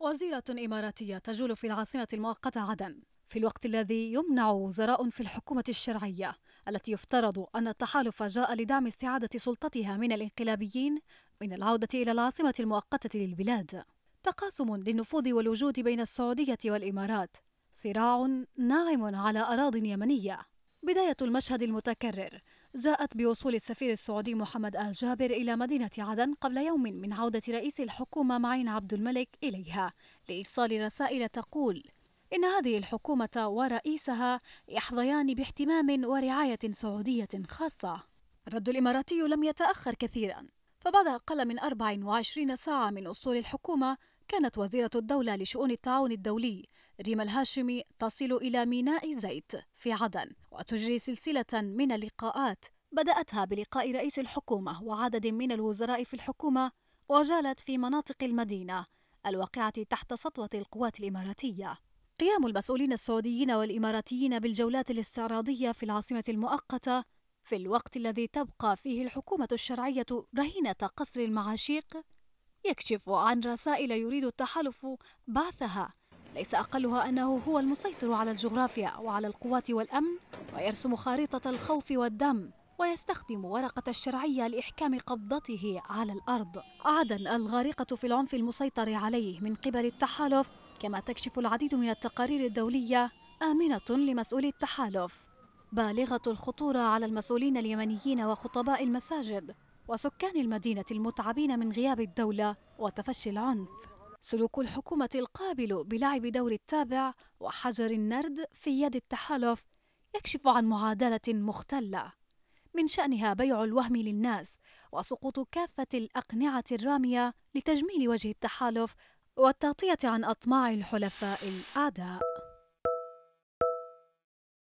وزيرة إماراتية تجول في العاصمة المؤقتة عدن في الوقت الذي يمنع وزراء في الحكومة الشرعية التي يفترض أن التحالف جاء لدعم استعادة سلطتها من الانقلابيين من العودة إلى العاصمة المؤقتة للبلاد تقاسم للنفوذ والوجود بين السعودية والإمارات صراع ناعم على أراض يمنية بداية المشهد المتكرر جاءت بوصول السفير السعودي محمد آل جابر إلى مدينة عدن قبل يوم من عودة رئيس الحكومة معين عبد الملك إليها لإيصال رسائل تقول إن هذه الحكومة ورئيسها يحظيان باهتمام ورعاية سعودية خاصة. الرد الإماراتي لم يتأخر كثيرا، فبعد أقل من 24 ساعة من وصول الحكومة، كانت وزيرة الدولة لشؤون التعاون الدولي ريما الهاشمي تصل إلى ميناء زيت في عدن، وتجري سلسلة من اللقاءات بدأتها بلقاء رئيس الحكومة وعدد من الوزراء في الحكومة وجالت في مناطق المدينة الواقعة تحت سطوة القوات الإماراتية قيام المسؤولين السعوديين والإماراتيين بالجولات الاستعراضية في العاصمة المؤقتة في الوقت الذي تبقى فيه الحكومة الشرعية رهينة قصر المعاشيق يكشف عن رسائل يريد التحالف بعثها ليس أقلها أنه هو المسيطر على الجغرافيا وعلى القوات والأمن ويرسم خارطة الخوف والدم ويستخدم ورقة الشرعية لإحكام قبضته على الأرض عدا الغارقة في العنف المسيطر عليه من قبل التحالف كما تكشف العديد من التقارير الدولية آمنة لمسؤولي التحالف بالغة الخطورة على المسؤولين اليمنيين وخطباء المساجد وسكان المدينة المتعبين من غياب الدولة وتفشي العنف سلوك الحكومة القابل بلعب دور التابع وحجر النرد في يد التحالف يكشف عن معادلة مختلة من شأنها بيع الوهم للناس وسقوط كافة الأقنعة الرامية لتجميل وجه التحالف والتغطية عن أطماع الحلفاء الأعداء